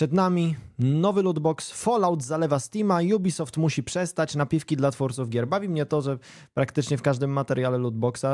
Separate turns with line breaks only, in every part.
Przed nami nowy lootbox, Fallout zalewa Steama, Ubisoft musi przestać, napiwki dla twórców gier. Bawi mnie to, że praktycznie w każdym materiale lootboxa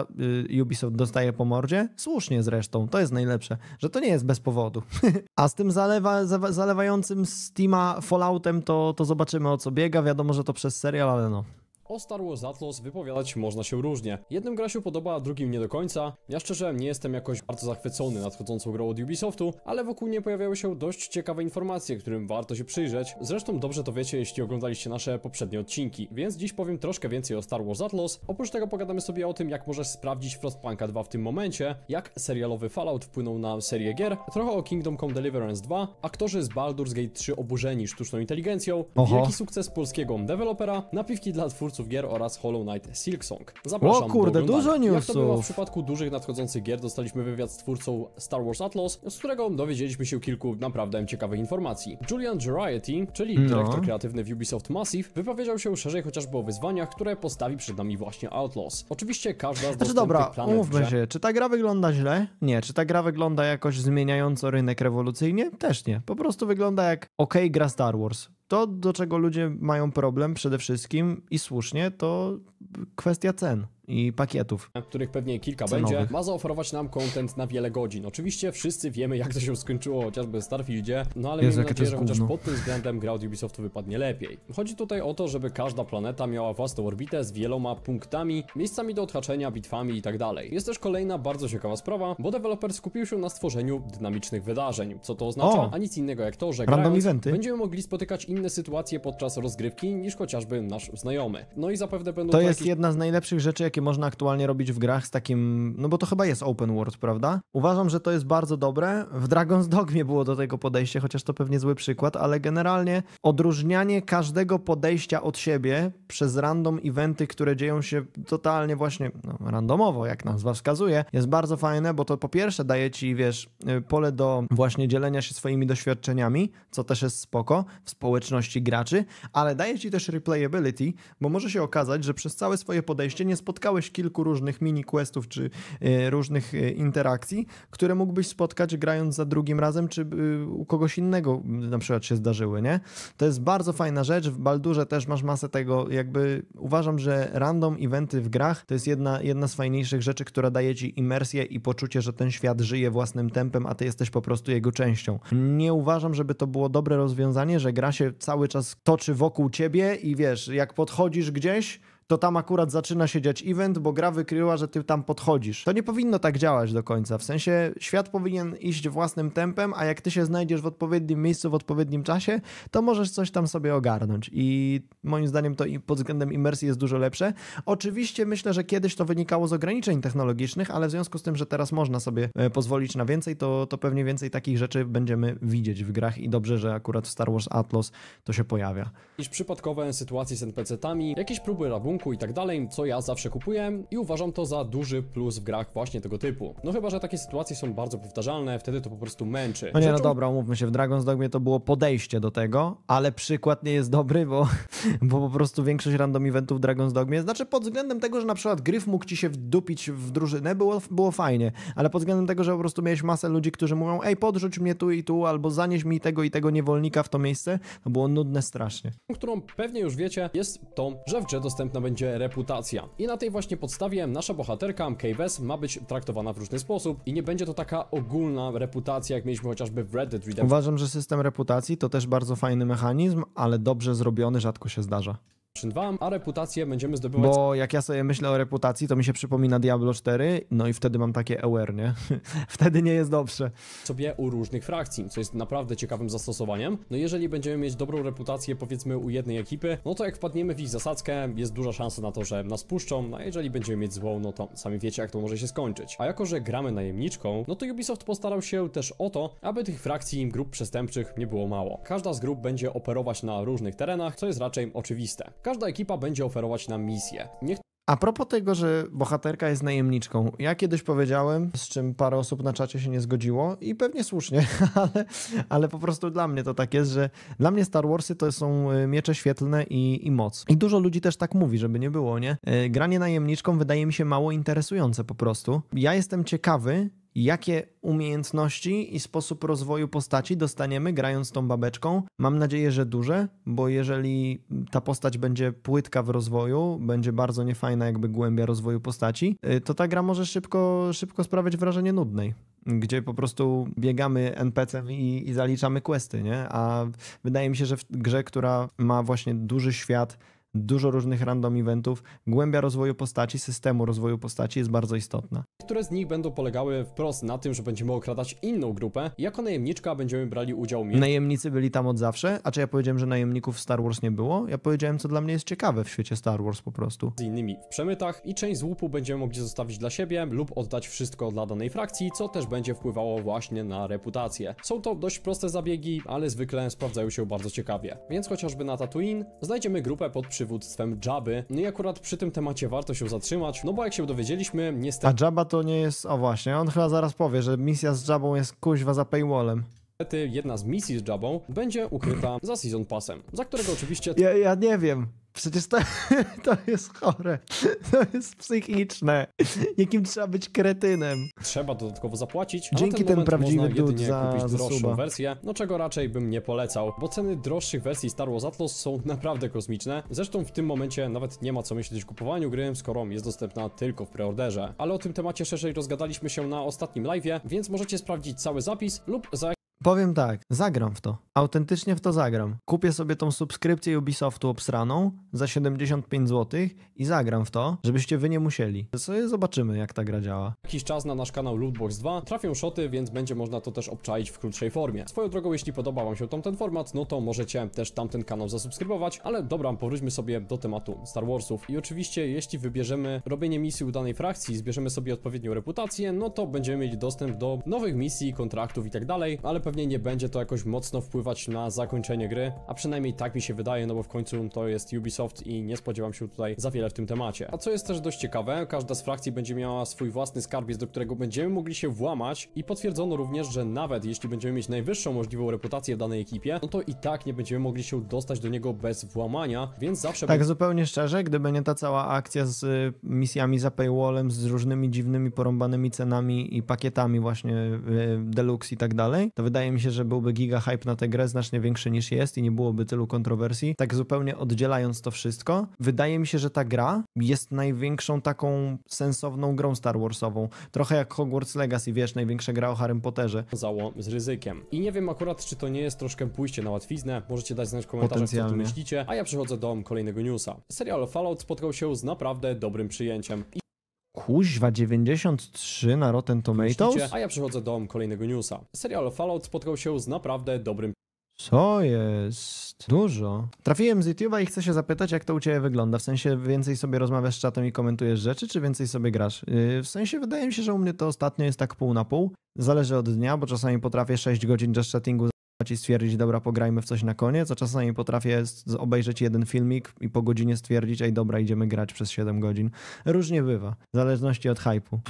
y, Ubisoft dostaje po mordzie. Słusznie zresztą, to jest najlepsze, że to nie jest bez powodu. A z tym zalewa, zalewającym Steama Falloutem to, to zobaczymy o co biega. Wiadomo, że to przez serial, ale no,
o Star Wars Atlas wypowiadać można się różnie. Jednym gra się podoba, a drugim nie do końca. Ja szczerze nie jestem jakoś bardzo zachwycony nadchodzącą grą od Ubisoftu, ale wokół nie pojawiały się dość ciekawe informacje, którym warto się przyjrzeć. Zresztą dobrze to wiecie, jeśli oglądaliście nasze poprzednie odcinki, więc dziś powiem troszkę więcej o Star Wars Atlas. Oprócz tego pogadamy sobie o tym, jak możesz sprawdzić Frostpunka 2 w tym momencie, jak serialowy Fallout wpłynął na serię gier, trochę o Kingdom Come Deliverance 2, aktorzy z Baldur's Gate 3 oburzeni sztuczną inteligencją, Oho. wielki sukces polskiego dewelopera, napiwki dla twórców twórców gier oraz Hollow Knight Silksong. Zapraszam o kurde, do dużo newsów! Jak to było w przypadku dużych nadchodzących gier, dostaliśmy wywiad z twórcą Star Wars Atlas, z którego dowiedzieliśmy się kilku naprawdę ciekawych informacji. Julian Geriety, czyli no. dyrektor kreatywny w Ubisoft Massive, wypowiedział się szerzej chociażby o wyzwaniach, które postawi przed nami właśnie Outlaws. Oczywiście każda z znaczy, dobra, umówmy grze... się,
czy ta gra wygląda źle? Nie. Czy ta gra wygląda jakoś zmieniająco rynek rewolucyjnie? Też nie. Po prostu wygląda jak ok gra Star Wars. To, do czego ludzie mają problem przede wszystkim i słusznie, to kwestia cen i pakietów. Których pewnie kilka cenowych. będzie, ma
zaoferować nam content na wiele godzin. Oczywiście wszyscy wiemy, jak to się skończyło, chociażby w Starfieldzie, no ale Jezu, miejmy nadzieję, że chociaż pod tym względem gra od Ubisoftu wypadnie lepiej. Chodzi tutaj o to, żeby każda planeta miała własną orbitę z wieloma punktami, miejscami do odhaczenia, bitwami itd. Tak jest też kolejna bardzo ciekawa sprawa, bo deweloper skupił się na stworzeniu dynamicznych wydarzeń. Co to oznacza? O! A nic innego jak to, że grając, eventy. będziemy mogli spotykać inne sytuacje podczas rozgrywki niż chociażby nasz znajomy. No i zapewne będą to, to jest jakieś...
jedna z najlepszych rzeczy, jakie jakie można aktualnie robić w grach z takim, no bo to chyba jest open world, prawda? Uważam, że to jest bardzo dobre. W Dragon's Dogmie było do tego podejście, chociaż to pewnie zły przykład, ale generalnie odróżnianie każdego podejścia od siebie przez random eventy, które dzieją się totalnie właśnie no, randomowo, jak nazwa wskazuje, jest bardzo fajne, bo to po pierwsze daje ci, wiesz, y, pole do właśnie dzielenia się swoimi doświadczeniami, co też jest spoko w społeczności graczy, ale daje ci też replayability, bo może się okazać, że przez całe swoje podejście nie spotkasz spotkałeś kilku różnych mini questów czy e, różnych e, interakcji, które mógłbyś spotkać grając za drugim razem, czy e, u kogoś innego na przykład się zdarzyły, nie? To jest bardzo fajna rzecz. W Baldurze też masz masę tego, jakby uważam, że random eventy w grach to jest jedna, jedna z fajniejszych rzeczy, która daje ci imersję i poczucie, że ten świat żyje własnym tempem, a ty jesteś po prostu jego częścią. Nie uważam, żeby to było dobre rozwiązanie, że gra się cały czas toczy wokół ciebie i wiesz, jak podchodzisz gdzieś, to tam akurat zaczyna się dziać event, bo gra wykryła, że ty tam podchodzisz. To nie powinno tak działać do końca. W sensie świat powinien iść własnym tempem, a jak ty się znajdziesz w odpowiednim miejscu w odpowiednim czasie, to możesz coś tam sobie ogarnąć. I moim zdaniem to pod względem imersji jest dużo lepsze. Oczywiście myślę, że kiedyś to wynikało z ograniczeń technologicznych, ale w związku z tym, że teraz można sobie e, pozwolić na więcej, to, to pewnie więcej takich rzeczy będziemy widzieć w grach i dobrze, że akurat w Star Wars Atlas to się pojawia.
Iż przypadkowe sytuacje z NPC-tami, jakieś próby rabunku, i tak dalej, co ja zawsze kupuję i uważam to za duży plus w grach właśnie tego typu. No chyba, że takie sytuacje są bardzo powtarzalne, wtedy to po prostu męczy. No nie, no Rzeczą... no dobra,
umówmy się, w Dragon's Dogmie to było podejście do tego, ale przykład nie jest dobry, bo, bo po prostu większość random eventów w Dragon's Dogmie, znaczy pod względem tego, że na przykład Gryf mógł ci się wdupić w drużynę, było, było fajnie, ale pod względem tego, że po prostu miałeś masę ludzi, którzy mówią, ej, podrzuć mnie tu i tu, albo zanieś mi tego i tego niewolnika w to miejsce, to było nudne strasznie.
Którą pewnie już wiecie, jest to, że w grze dostępna będzie reputacja. I na tej właśnie podstawie nasza bohaterka Caves ma być traktowana w różny sposób i nie będzie to taka ogólna reputacja, jak mieliśmy chociażby w Red Dead Redemption. Uważam,
że system reputacji to też bardzo fajny mechanizm, ale dobrze zrobiony rzadko się zdarza
a reputację będziemy zdobywać... Bo
jak ja sobie myślę o reputacji, to mi się przypomina Diablo 4, no i wtedy mam takie aware, nie? wtedy nie jest dobrze.
...sobie u różnych frakcji, co jest naprawdę ciekawym zastosowaniem. No jeżeli będziemy mieć dobrą reputację, powiedzmy, u jednej ekipy, no to jak wpadniemy w ich zasadzkę, jest duża szansa na to, że nas puszczą, no a jeżeli będziemy mieć złą, no to sami wiecie, jak to może się skończyć. A jako, że gramy najemniczką, no to Ubisoft postarał się też o to, aby tych frakcji grup przestępczych nie było mało. Każda z grup będzie operować na różnych terenach, co jest raczej oczywiste. Każda ekipa będzie oferować
nam misję. Niech a propos tego, że bohaterka jest najemniczką, ja kiedyś powiedziałem, z czym parę osób na czacie się nie zgodziło i pewnie słusznie, ale, ale po prostu dla mnie to tak jest, że dla mnie Star Warsy to są y, miecze świetlne i, i moc. I dużo ludzi też tak mówi, żeby nie było, nie? Y, granie najemniczką wydaje mi się mało interesujące po prostu. Ja jestem ciekawy, jakie umiejętności i sposób rozwoju postaci dostaniemy grając tą babeczką. Mam nadzieję, że duże, bo jeżeli ta postać będzie płytka w rozwoju, będzie bardzo niefajna jakby głębia rozwoju postaci, y, to ta gra może szybko, szybko sprawiać wrażenie nudnej gdzie po prostu biegamy NPC-em i, i, zaliczamy questy, nie? A wydaje mi się, że w grze, która ma właśnie duży świat, dużo różnych random eventów. Głębia rozwoju postaci, systemu rozwoju postaci jest bardzo istotna.
Które z nich będą polegały wprost na tym, że będziemy okradać inną grupę. Jako najemniczka będziemy brali udział mi
Najemnicy byli tam od zawsze, a czy ja powiedziałem, że najemników w Star Wars nie było? Ja powiedziałem, co dla mnie jest ciekawe w świecie Star Wars po prostu. Z
innymi w przemytach i część z łupu będziemy mogli zostawić dla siebie lub oddać wszystko dla danej frakcji, co też będzie wpływało właśnie na reputację. Są to dość proste zabiegi, ale zwykle sprawdzają się bardzo ciekawie. Więc chociażby na Tatooine znajdziemy grupę pod przywództwem przywództwem Jabby. No i akurat przy tym temacie warto się zatrzymać, no bo jak się dowiedzieliśmy, niestety... A
Jabba to nie jest... O właśnie, on chyba zaraz powie, że misja z Jabbą jest kuźwa za paywallem
jedna z misji z Jabą będzie ukryta za Season Passem,
za którego oczywiście... Ja, ja nie wiem. Przecież to, to jest chore. To jest psychiczne. Jakim trzeba być kretynem.
Trzeba dodatkowo zapłacić. Dzięki ten, ten prawdziwy dud za, kupić droższą wersję, no czego raczej bym nie polecał, bo ceny droższych wersji Star Wars Atlas są naprawdę kosmiczne. Zresztą w tym momencie nawet nie ma co myśleć o kupowaniu gry, skoro jest dostępna tylko w preorderze. Ale o tym temacie szerzej rozgadaliśmy się na ostatnim live'ie, więc możecie sprawdzić cały zapis lub za
Powiem tak, zagram w to. Autentycznie w to zagram. Kupię sobie tą subskrypcję Ubisoftu obsraną za 75 zł i zagram w to, żebyście wy nie musieli. Sobie zobaczymy, jak ta gra działa.
Jakiś czas na nasz kanał Lootbox 2 trafią szoty, więc będzie można to też obczaić w krótszej formie. Swoją drogą, jeśli podoba wam się tamten format, no to możecie też tamten kanał zasubskrybować, ale dobra, powróćmy sobie do tematu Star Warsów. I oczywiście, jeśli wybierzemy robienie misji u danej frakcji, zbierzemy sobie odpowiednią reputację, no to będziemy mieć dostęp do nowych misji, kontraktów i tak dalej, ale pewnie Prawdopodobnie nie będzie to jakoś mocno wpływać na zakończenie gry, a przynajmniej tak mi się wydaje, no bo w końcu to jest Ubisoft i nie spodziewam się tutaj za wiele w tym temacie. A co jest też dość ciekawe, każda z frakcji będzie miała swój własny skarbiec, do którego będziemy mogli się włamać i potwierdzono również, że nawet jeśli będziemy mieć najwyższą możliwą reputację w danej ekipie, no to i tak nie będziemy mogli się dostać do niego bez włamania, więc zawsze... Tak,
zupełnie szczerze, gdyby nie ta cała akcja z y, misjami za paywallem, z różnymi dziwnymi porąbanymi cenami i pakietami właśnie y, deluxe i tak dalej, to wydaje wydaje mi się, że byłby giga hype na tę grę znacznie większy niż jest i nie byłoby tylu kontrowersji. Tak zupełnie oddzielając to wszystko, wydaje mi się, że ta gra jest największą taką sensowną grą Star Warsową. Trochę jak Hogwarts Legacy, wiesz, największa gra o Harry Potterze. Zało z ryzykiem. I nie wiem akurat, czy to nie jest troszkę pójście
na łatwiznę. Możecie dać znać w komentarzach, co tu myślicie, a ja przechodzę do kolejnego newsa. Serial Fallout spotkał się z naprawdę dobrym przyjęciem. I
kuźwa 93 na Rotten Tomatoes? Myślicie? A
ja przechodzę do kolejnego newsa. Serial Fallout spotkał się z naprawdę dobrym
co jest? Dużo. Trafiłem z YouTube'a i chcę się zapytać, jak to u ciebie wygląda. W sensie więcej sobie rozmawiasz z czatem i komentujesz rzeczy, czy więcej sobie grasz? Yy, w sensie wydaje mi się, że u mnie to ostatnio jest tak pół na pół. Zależy od dnia, bo czasami potrafię 6 godzin just chattingu i stwierdzić, dobra, pograjmy w coś na koniec, a czasami potrafię obejrzeć jeden filmik i po godzinie stwierdzić, ej dobra, idziemy grać przez 7 godzin. Różnie bywa, w zależności od hypu.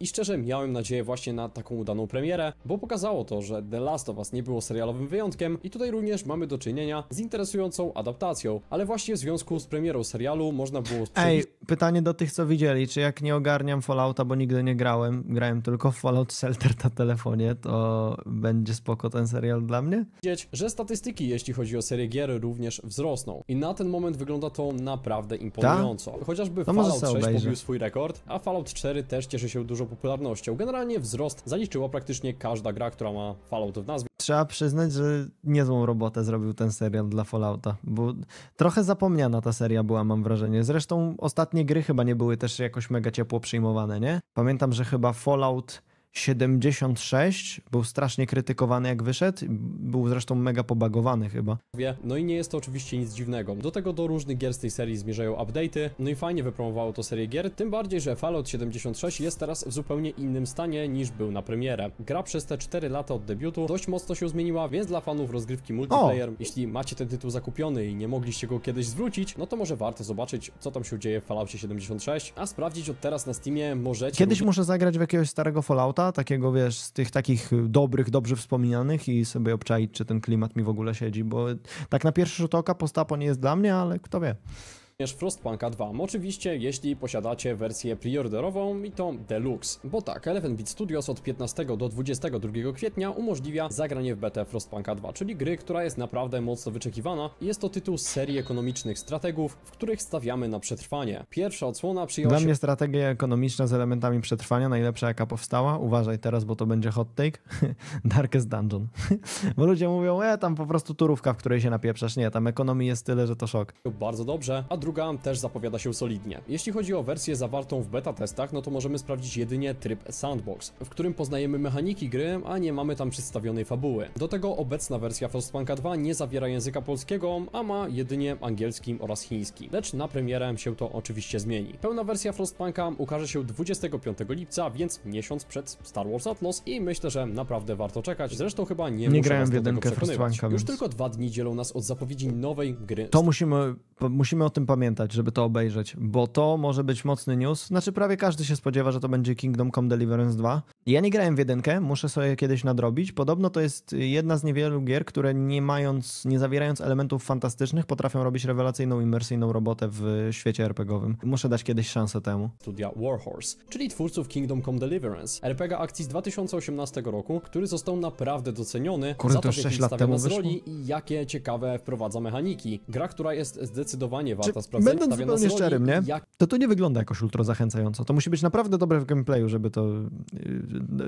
I szczerze miałem nadzieję właśnie na taką udaną premierę, bo pokazało to, że The Last of Us nie było serialowym wyjątkiem i tutaj również mamy do czynienia z interesującą adaptacją, ale właśnie w związku z premierą serialu można było... Ej,
pytanie do tych, co widzieli, czy jak nie ogarniam Fallouta, bo nigdy nie grałem, grałem tylko w Fallout Shelter na telefonie, to będzie spoko ten serial dla mnie? nie?
Widzieć, że statystyki, jeśli chodzi o serię gier, również wzrosną. I na ten moment wygląda to naprawdę imponująco. Ta? Chociażby no Fallout 6 obejrzę. pobił swój rekord, a Fallout 4 też cieszy się dużą popularnością. Generalnie wzrost zaliczyła praktycznie każda gra, która ma Fallout w nazwie
trzeba przyznać, że niezłą robotę zrobił ten serial dla Fallouta, bo trochę zapomniana ta seria była, mam wrażenie. Zresztą ostatnie gry chyba nie były też jakoś mega ciepło przyjmowane, nie? Pamiętam, że chyba Fallout 76 był strasznie krytykowany jak wyszedł, był zresztą mega pobagowany chyba.
No i nie jest to oczywiście nic dziwnego. Do tego do różnych gier z tej serii zmierzają update'y, no i fajnie wypromowało to serię gier, tym bardziej, że Fallout 76 jest teraz w zupełnie innym stanie niż był na premierę. Gra przez te 4 lata od debiutu dość mocno się zmieniła, więc dla fanów rozgrywki multiplayer, o! jeśli macie ten tytuł zakupiony i nie mogliście go kiedyś zwrócić, no to może warto zobaczyć, co tam się dzieje w Falloutie 76, a sprawdzić od teraz na Steamie możecie... Kiedyś muszę
zagrać w jakiegoś starego Fallouta, takiego wiesz, z tych takich dobrych, dobrze wspominanych i sobie obczaić, czy ten klimat mi w ogóle siedzi, bo tak na pierwszy rzut oka Postapo nie jest dla mnie, ale kto wie
również Frostpunka 2, oczywiście jeśli posiadacie wersję preorderową i to Deluxe, bo tak, Eleven Beat Studios od 15 do 22 kwietnia umożliwia zagranie w betę Frostpunka 2, czyli gry, która jest naprawdę mocno wyczekiwana jest to tytuł serii ekonomicznych strategów, w których stawiamy na przetrwanie. Pierwsza odsłona przyjęła Dla się... mnie
strategia ekonomiczna z elementami przetrwania, najlepsza jaka powstała, uważaj teraz, bo to będzie hot take, Darkest Dungeon. bo ludzie mówią, e, tam po prostu turówka, w której się napieprzasz, nie, tam ekonomii jest tyle, że to szok.
Bardzo dobrze, a druga
też zapowiada się
solidnie. Jeśli chodzi o wersję zawartą w beta testach, no to możemy sprawdzić jedynie tryb Sandbox, w którym poznajemy mechaniki gry, a nie mamy tam przedstawionej fabuły. Do tego obecna wersja Frostpunka 2 nie zawiera języka polskiego, a ma jedynie angielskim oraz chiński. Lecz na premierę się to oczywiście zmieni. Pełna wersja Frostpunka ukaże się 25 lipca, więc miesiąc przed Star Wars Atlas i myślę, że naprawdę warto czekać. Zresztą chyba nie, nie grałem w jedynkę Frostpunka. Już więc... tylko dwa dni dzielą nas od zapowiedzi nowej gry. To
musimy, musimy o tym pamiętać pamiętać, żeby to obejrzeć, bo to może być mocny news. Znaczy, prawie każdy się spodziewa, że to będzie Kingdom Come Deliverance 2. Ja nie grałem w jedynkę, muszę sobie kiedyś nadrobić. Podobno to jest jedna z niewielu gier, które nie mając, nie zawierając elementów fantastycznych, potrafią robić rewelacyjną, imersyjną robotę w świecie RPGowym. Muszę dać kiedyś szansę temu.
Studia Warhorse, czyli twórców Kingdom Come Deliverance, RPG akcji z 2018 roku, który został naprawdę doceniony Kurde, za to, to 6 lat temu z roli i jakie ciekawe wprowadza mechaniki. Gra, która jest zdecydowanie warta sprawdzenie. Będąc zupełnie szczerym, nie? Jak...
To to nie wygląda jakoś ultra zachęcająco. To musi być naprawdę dobre w gameplayu, żeby to y,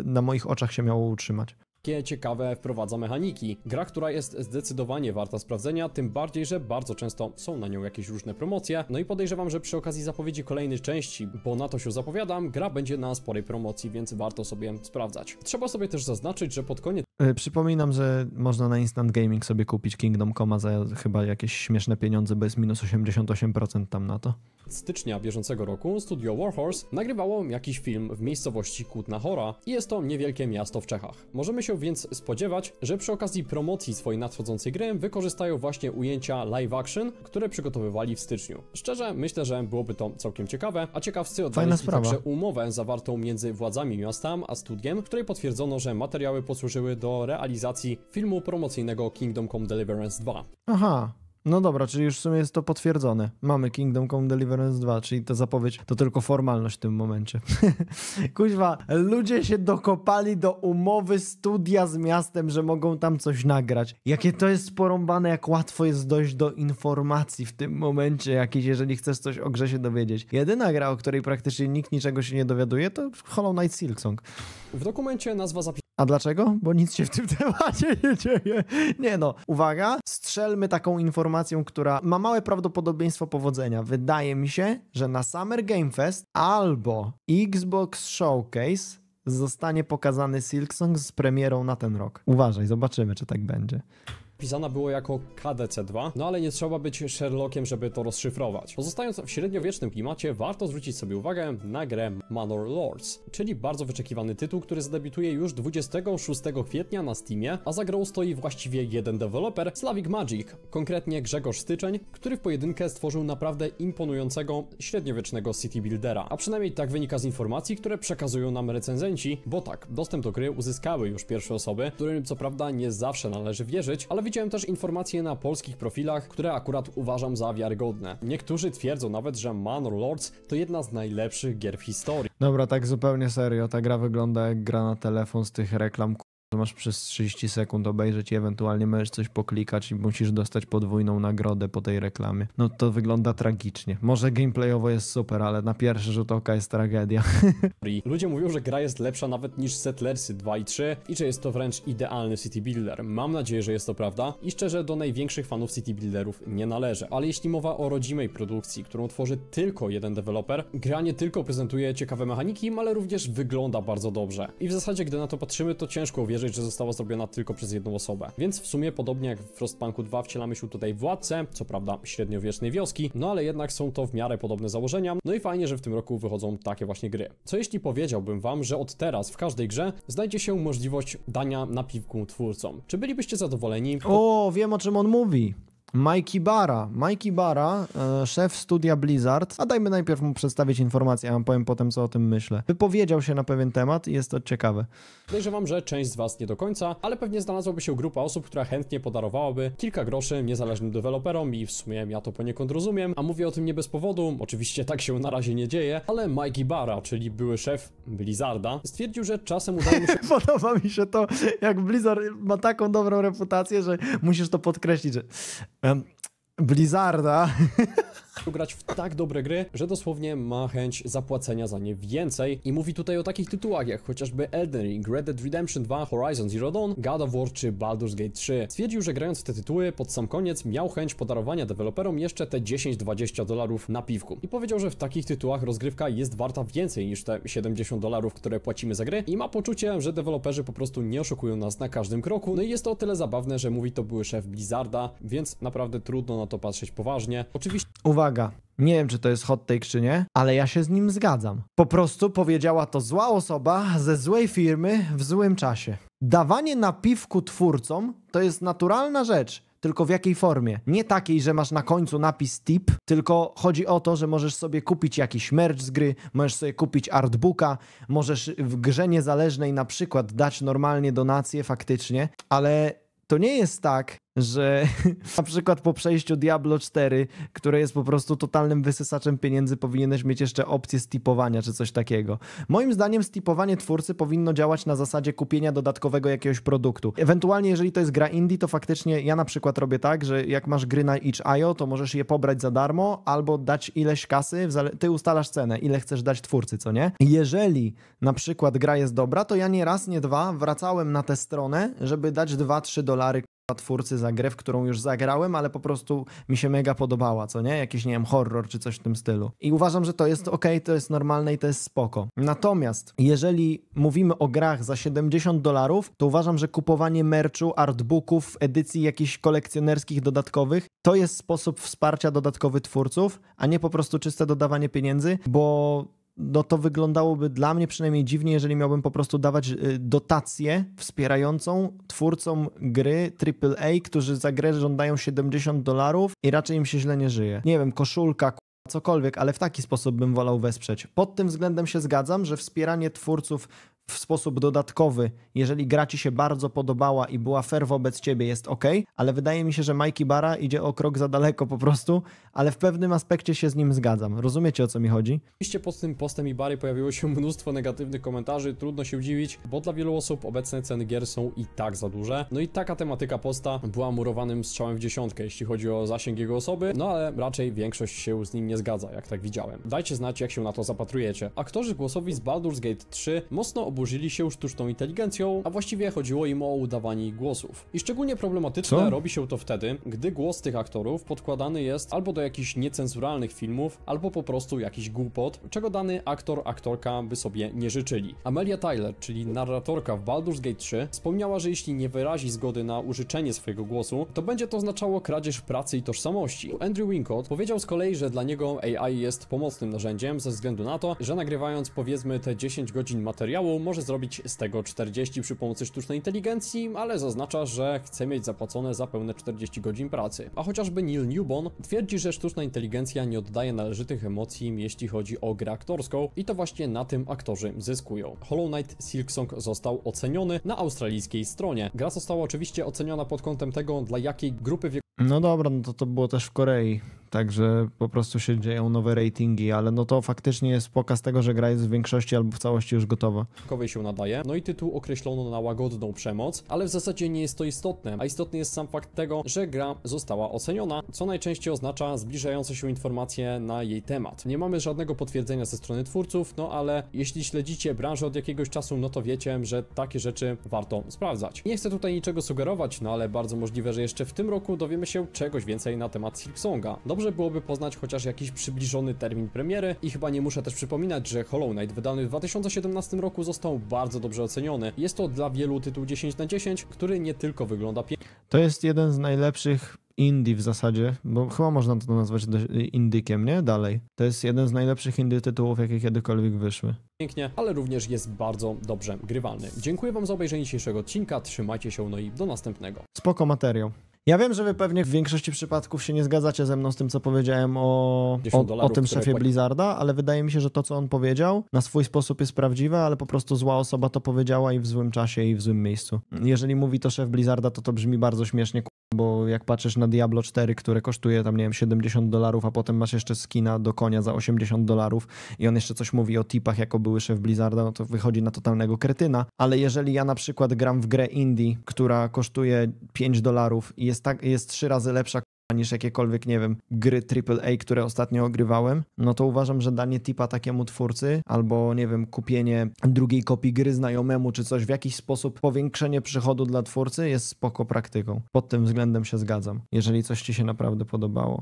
na moich oczach się miało utrzymać.
Jakie ciekawe wprowadza mechaniki. Gra, która jest zdecydowanie warta sprawdzenia, tym bardziej, że bardzo często są na nią jakieś różne promocje. No i podejrzewam, że przy okazji zapowiedzi kolejnej części, bo na to się zapowiadam, gra będzie na sporej promocji, więc warto sobie sprawdzać. Trzeba sobie też zaznaczyć, że pod koniec
E, przypominam, że można na Instant Gaming sobie kupić Kingdom Come za chyba jakieś śmieszne pieniądze, bo jest minus 88% tam na to.
Stycznia bieżącego roku studio Warhorse nagrywało jakiś film w miejscowości Kutna Hora i jest to niewielkie miasto w Czechach. Możemy się więc spodziewać, że przy okazji promocji swojej nadchodzącej gry wykorzystają właśnie ujęcia live action, które przygotowywali w styczniu. Szczerze, myślę, że byłoby to całkiem ciekawe, a ciekawcy odnaleźli także umowę zawartą między władzami miasta a studiem, w której potwierdzono, że materiały posłużyły do do realizacji filmu promocyjnego Kingdom Come Deliverance 2.
Aha, no dobra, czyli już w sumie jest to potwierdzone. Mamy Kingdom Come Deliverance 2, czyli ta zapowiedź to tylko formalność w tym momencie. Kuźwa, ludzie się dokopali do umowy studia z miastem, że mogą tam coś nagrać. Jakie to jest porąbane, jak łatwo jest dojść do informacji w tym momencie jakiejś, jeżeli chcesz coś o grze się dowiedzieć. Jedyna gra, o której praktycznie nikt niczego się nie dowiaduje, to Hollow Knight Silksong. W
dokumencie nazwa zapisana
a dlaczego? Bo nic się w tym temacie nie dzieje. Nie no, uwaga, strzelmy taką informacją, która ma małe prawdopodobieństwo powodzenia. Wydaje mi się, że na Summer Game Fest albo Xbox Showcase zostanie pokazany Silksong z premierą na ten rok. Uważaj, zobaczymy, czy tak będzie
pisana było jako KDC-2, no ale nie trzeba być Sherlockiem, żeby to rozszyfrować. Pozostając w średniowiecznym klimacie, warto zwrócić sobie uwagę na grę Manor Lords, czyli bardzo wyczekiwany tytuł, który zadebiutuje już 26 kwietnia na Steamie, a za grą stoi właściwie jeden deweloper, Slavic Magic, konkretnie Grzegorz Styczeń, który w pojedynkę stworzył naprawdę imponującego średniowiecznego city buildera. A przynajmniej tak wynika z informacji, które przekazują nam recenzenci, bo tak, dostęp do gry uzyskały już pierwsze osoby, którym co prawda nie zawsze należy wierzyć, ale widziałem też informacje na polskich profilach, które akurat uważam za wiarygodne. Niektórzy twierdzą nawet, że Manor Lords to jedna z najlepszych gier w historii.
Dobra, tak zupełnie serio, ta gra wygląda jak gra na telefon z tych reklam Masz przez 30 sekund obejrzeć i ewentualnie możesz coś poklikać i musisz dostać podwójną nagrodę po tej reklamie. No to wygląda tragicznie. Może gameplayowo jest super, ale na pierwszy rzut oka jest tragedia.
Ludzie mówią, że gra jest lepsza nawet niż Settlersy 2 i 3 i że jest to wręcz idealny city builder. Mam nadzieję, że jest to prawda i szczerze do największych fanów city builderów nie należy. Ale jeśli mowa o rodzimej produkcji, którą tworzy tylko jeden deweloper, gra nie tylko prezentuje ciekawe mechaniki, ale również wygląda bardzo dobrze. I w zasadzie, gdy na to patrzymy, to ciężko uwierzyć, wierzyć, że została zrobiona tylko przez jedną osobę. Więc w sumie podobnie jak w Frostpunku 2 wcielamy się tutaj władcę, co prawda średniowiecznej wioski, no ale jednak są to w miarę podobne założenia, no i fajnie, że w tym roku wychodzą takie właśnie gry. Co jeśli powiedziałbym wam, że od teraz w każdej grze znajdzie się możliwość dania napiwku twórcom? Czy bylibyście zadowoleni? O,
wiem o czym on mówi. Mikey Bara. Mikey Bara, e, szef studia Blizzard, a dajmy najpierw mu przedstawić informację, a ja powiem potem, co o tym myślę. Wypowiedział się na pewien temat i jest to ciekawe.
Podejrzewam, że część z was nie do końca, ale pewnie znalazłaby się grupa osób, która chętnie podarowałaby kilka groszy niezależnym deweloperom i w sumie ja to poniekąd rozumiem, a mówię o tym nie bez powodu, oczywiście tak się na razie nie dzieje, ale Mikey Bara, czyli były szef Blizzarda, stwierdził, że czasem udaje
mu się... Podoba mi się to, jak Blizzard ma taką dobrą reputację, że musisz to podkreślić, że Um, ah.
grać w tak dobre gry, że dosłownie ma chęć zapłacenia za nie więcej. I mówi tutaj o takich tytułach jak chociażby Elden Ring, Red Dead Redemption 2, Horizon Zero Dawn, God of War czy Baldur's Gate 3. Stwierdził, że grając w te tytuły pod sam koniec miał chęć podarowania deweloperom jeszcze te 10-20 dolarów na piwku. I powiedział, że w takich tytułach rozgrywka jest warta więcej niż te 70 dolarów, które płacimy za gry i ma poczucie, że deweloperzy po prostu nie oszukują nas na każdym kroku. No i jest to o tyle zabawne, że mówi to były szef Blizzarda, więc naprawdę trudno na to patrzeć poważnie. Oczywiście...
Uwaga uwaga, nie wiem, czy to jest hot take, czy nie, ale ja się z nim zgadzam. Po prostu powiedziała to zła osoba ze złej firmy w złym czasie. Dawanie napiwku twórcom to jest naturalna rzecz tylko w jakiej formie. Nie takiej, że masz na końcu napis tip, tylko chodzi o to, że możesz sobie kupić jakiś merch z gry, możesz sobie kupić artbooka, możesz w grze niezależnej na przykład dać normalnie donacje faktycznie, ale to nie jest tak, że na przykład po przejściu Diablo 4, które jest po prostu totalnym wysysaczem pieniędzy, powinieneś mieć jeszcze opcję stipowania czy coś takiego. Moim zdaniem stipowanie twórcy powinno działać na zasadzie kupienia dodatkowego jakiegoś produktu. Ewentualnie jeżeli to jest gra indie, to faktycznie ja na przykład robię tak, że jak masz gry na itch.io, to możesz je pobrać za darmo albo dać ileś kasy, ty ustalasz cenę, ile chcesz dać twórcy, co nie? Jeżeli na przykład gra jest dobra, to ja nie raz, nie dwa wracałem na tę stronę, żeby dać 2-3 dolary twórcy za grę, w którą już zagrałem, ale po prostu mi się mega podobała, co nie? Jakiś, nie wiem, horror czy coś w tym stylu. I uważam, że to jest ok, to jest normalne i to jest spoko. Natomiast jeżeli mówimy o grach za 70 dolarów, to uważam, że kupowanie merchu, artbooków, edycji jakichś kolekcjonerskich dodatkowych, to jest sposób wsparcia dodatkowy twórców, a nie po prostu czyste dodawanie pieniędzy, bo no to wyglądałoby dla mnie przynajmniej dziwnie, jeżeli miałbym po prostu dawać y, dotację wspierającą twórcom gry AAA, którzy za grę żądają 70 dolarów i raczej im się źle nie żyje. Nie wiem, koszulka, cokolwiek, ale w taki sposób bym wolał wesprzeć. Pod tym względem się zgadzam, że wspieranie twórców w sposób dodatkowy, jeżeli gra ci się bardzo podobała i była fair wobec ciebie, jest ok, ale wydaje mi się, że Mikey Bara idzie o krok za daleko po prostu, ale w pewnym aspekcie się z nim zgadzam. Rozumiecie o co mi chodzi?
Oczywiście pod tym postem i Ibary pojawiło się mnóstwo negatywnych komentarzy, trudno się dziwić, bo dla wielu osób obecne ceny gier są i tak za duże. No i taka tematyka posta była murowanym strzałem w dziesiątkę, jeśli chodzi o zasięg jego osoby, no ale raczej większość się z nim nie zgadza, jak tak widziałem. Dajcie znać, jak się na to zapatrujecie. Aktorzy głosowi z Baldur's Gate 3 mocno obu oburzyli się sztuczną inteligencją, a właściwie chodziło im o udawanie ich głosów. I szczególnie problematyczne Co? robi się to wtedy, gdy głos tych aktorów podkładany jest albo do jakichś niecenzuralnych filmów, albo po prostu jakiś głupot, czego dany aktor, aktorka by sobie nie życzyli. Amelia Tyler, czyli narratorka w Baldur's Gate 3, wspomniała, że jeśli nie wyrazi zgody na użyczenie swojego głosu, to będzie to oznaczało kradzież pracy i tożsamości. Andrew Wincott powiedział z kolei, że dla niego AI jest pomocnym narzędziem ze względu na to, że nagrywając powiedzmy te 10 godzin materiału, może zrobić z tego 40 przy pomocy sztucznej inteligencji, ale zaznacza, że chce mieć zapłacone za pełne 40 godzin pracy. A chociażby Neil Newbon twierdzi, że sztuczna inteligencja nie oddaje należytych emocji, jeśli chodzi o grę aktorską i to właśnie na tym aktorzy zyskują. Hollow Knight Silksong został oceniony na australijskiej stronie. Gra została oczywiście oceniona pod kątem tego, dla jakiej grupy wiekowej
no dobra, no to to było też w Korei. Także po prostu się dzieją nowe ratingi, ale no to faktycznie jest pokaz tego, że gra jest w większości albo w całości już gotowa.
Kowej się nadaje. No i tytuł określono na łagodną przemoc, ale w zasadzie nie jest to istotne, a istotny jest sam fakt tego, że gra została oceniona, co najczęściej oznacza zbliżające się informacje na jej temat. Nie mamy żadnego potwierdzenia ze strony twórców, no ale jeśli śledzicie branżę od jakiegoś czasu, no to wiecie, że takie rzeczy warto sprawdzać. Nie chcę tutaj niczego sugerować, no ale bardzo możliwe, że jeszcze w tym roku dowiemy się czegoś więcej na temat Silksonga. No Dobrze byłoby poznać chociaż jakiś przybliżony termin premiery i chyba nie muszę też przypominać, że Hollow Knight wydany w 2017 roku został bardzo dobrze oceniony. Jest to dla wielu tytuł 10 na 10, który nie tylko wygląda pięknie.
To jest jeden z najlepszych indie w zasadzie, bo chyba można to nazwać indykiem, nie? Dalej. To jest jeden z najlepszych indie tytułów, jakie kiedykolwiek wyszły.
Pięknie, ale również jest bardzo dobrze grywalny. Dziękuję wam za obejrzenie dzisiejszego odcinka, trzymajcie się, no i do następnego.
Spoko materiał. Ja wiem, że wy pewnie w większości przypadków się nie zgadzacie ze mną z tym, co powiedziałem o, o, o tym szefie płaci. Blizzarda, ale wydaje mi się, że to, co on powiedział, na swój sposób jest prawdziwe, ale po prostu zła osoba to powiedziała i w złym czasie, i w złym miejscu. Jeżeli mówi to szef Blizzarda, to to brzmi bardzo śmiesznie, bo jak patrzysz na Diablo 4, które kosztuje tam, nie wiem, 70 dolarów, a potem masz jeszcze skina do konia za 80 dolarów i on jeszcze coś mówi o tipach jako były szef Blizzarda, no to wychodzi na totalnego kretyna. Ale jeżeli ja na przykład gram w grę indie, która kosztuje 5 dolarów i jest jest, tak, jest trzy razy lepsza niż jakiekolwiek, nie wiem, gry AAA, które ostatnio ogrywałem, no to uważam, że danie tipa takiemu twórcy albo, nie wiem, kupienie drugiej kopii gry znajomemu czy coś w jakiś sposób powiększenie przychodu dla twórcy jest spoko praktyką. Pod tym względem się zgadzam, jeżeli coś ci się naprawdę podobało.